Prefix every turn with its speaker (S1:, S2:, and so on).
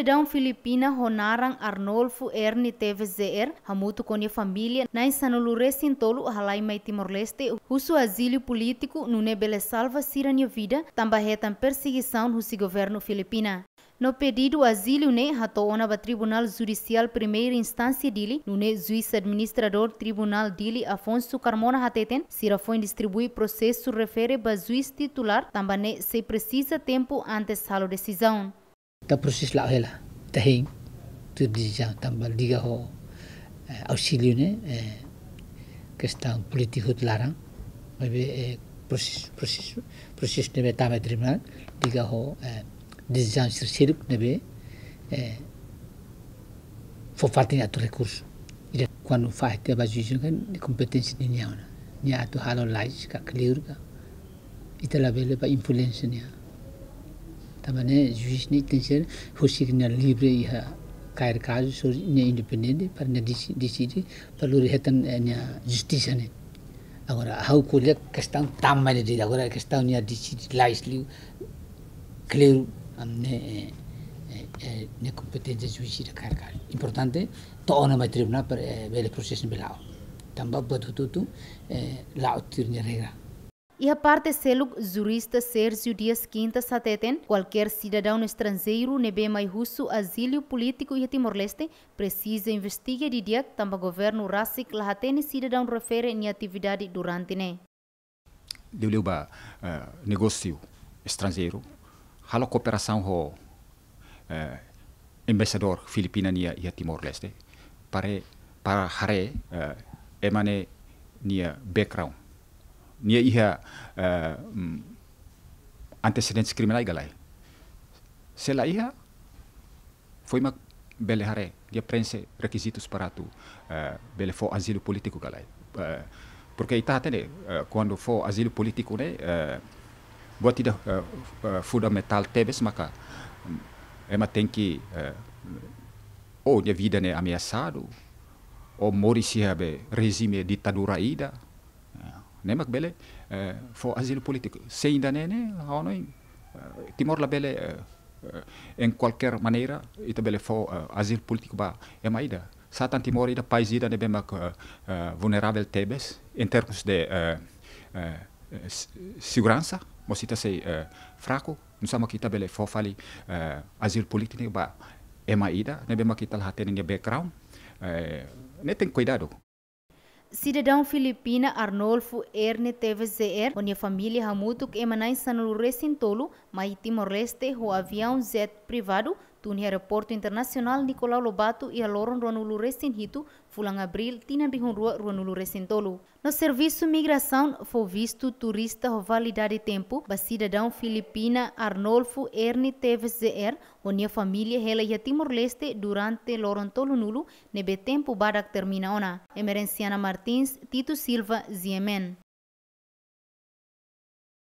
S1: Cidadão filipina Honarang Arnolfo Erni TVZR, hamuto com a família, na Insanolure Sintolo, Halaima Timor-Leste, uso asilo político, no Nebele Salva Sirania Vida, tambarretam perseguição no governo filipina. No pedido asilo ne hatoona ba Tribunal Judicial Primeira Instância dili, no juiz administrador Tribunal dili Afonso Carmona hateten, sirafon foi distribui processo refere ba juiz titular, né se precisa tempo antes halo decisão.
S2: တပ်ပရိုဆစ်လောက်ဟဲ့လားတဟိန်သူဒီကြောင့်တမ္ဘာဒီကဟောအောက်စီလီနဲအဲကစ်တန်ပိုလီတီဟုတ်လာရန်ဘယ်ဘယ်ပရိုဆစ်ပရိုဆစ်ပရိုဆစ်နဲ့တာမဲ့ဒရမန်ဒီကဟောအဲဒီဇန်စစ်စီရုပ်နဲ့ဘယ်အဲဖော်ဖာတင်အတူရကူစ်ဒီကွမ်နူဖိုင်တဘဂျီဂျင်ကန်ကွန်ပက်တန်စီနီယောနာညာတူဟာလိုလိုက်ကကလီယူကဣတလာဘဲလေပါအင်ဖလူအင်ရှင်ယား थारमाने जुइसनि कंसेल हसिगना लिब्रे इहा कायर काज सोरने इन्डिपेन्डेन्ट फारने डिसि डिसिदि फालुरि हेतन एनिया जुस्टिसने agora hau kulia kestan tamale di agora kestan nia disi lais liu clear amne ne competencia juici da kar kar importante to ona mai tribunal per bele processo bilao tamba batutu lao tirnya regra
S1: e parte selo jurista Sérgio Dias Quinta Sateten, qualquer cidadão estrangeiro nebe mai russo asilo político e Timor-Leste precisa investigar de dia o governo rasik lahatene cidadão refere em atividade durante ne. Né.
S3: deu ba eh, negócio estrangeiro, hala cooperação ho uh, eh, embaixador Filipina nia e Timor-Leste para para hare eh, emane nia background nia iha uh, antecedentes criminais galai se sela iha foi uma bele hare dia prense requisitos para tu uh, bele for asilo político galai uh, eh, porque ita atende uh, quando for asilo político né uh, buat tidak uh, uh, fundamental tebes maka um, mm, ema tem que uh, ou minha vida né ameaçado ou Maurício regime ditadura ida nemak eh, eh, eh, bele fo asilo politico. Se in danene, noi, Timor la bele in qualche maniera, ita bele fo asilo politico ba emaida. Satan Timor ida paesi da nebemak vulnerabile tebes in termos de siguranza, mosita sei fraco, non siamo kita bele fo fali asilo politico ba emaida, nebemak kita la hatene background. Neten cuidado.
S1: Cidadão filipina Arnolfo Erne TVZR, onde a família Hamutuk emanai Sanulu Recintolo, Mai Timor-Leste, o avião jet privado, do aeroporto internacional Nicolau Lobato e a Loron Ronulu Recinhito, Fulan Abril tina de rua Ronulu Recentolo. No serviço migração foi visto turista validade tempo, ba cidadão filipina Arnolfo Erni Teves ZR, onde a família rela ia Timor-Leste durante lorontolu nulu nebe tempo badak termina ona. Emerenciana Martins, Tito Silva, Ziemen.